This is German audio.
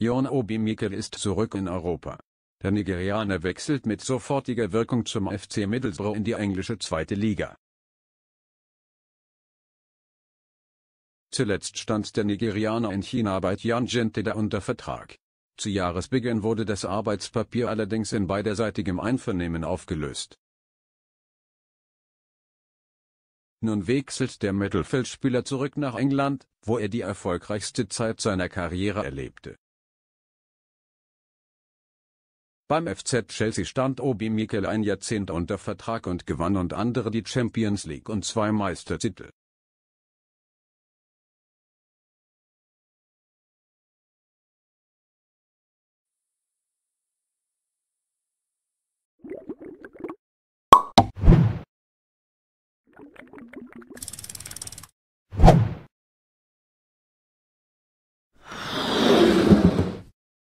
Jon Obi Obimikel ist zurück in Europa. Der Nigerianer wechselt mit sofortiger Wirkung zum FC Middlesbrough in die englische zweite Liga. Zuletzt stand der Nigerianer in China bei Tian Gentida unter Vertrag. Zu Jahresbeginn wurde das Arbeitspapier allerdings in beiderseitigem Einvernehmen aufgelöst. Nun wechselt der Mittelfeldspieler zurück nach England, wo er die erfolgreichste Zeit seiner Karriere erlebte. Beim FZ Chelsea stand Obi Mikel ein Jahrzehnt unter Vertrag und gewann und andere die Champions League und zwei Meistertitel.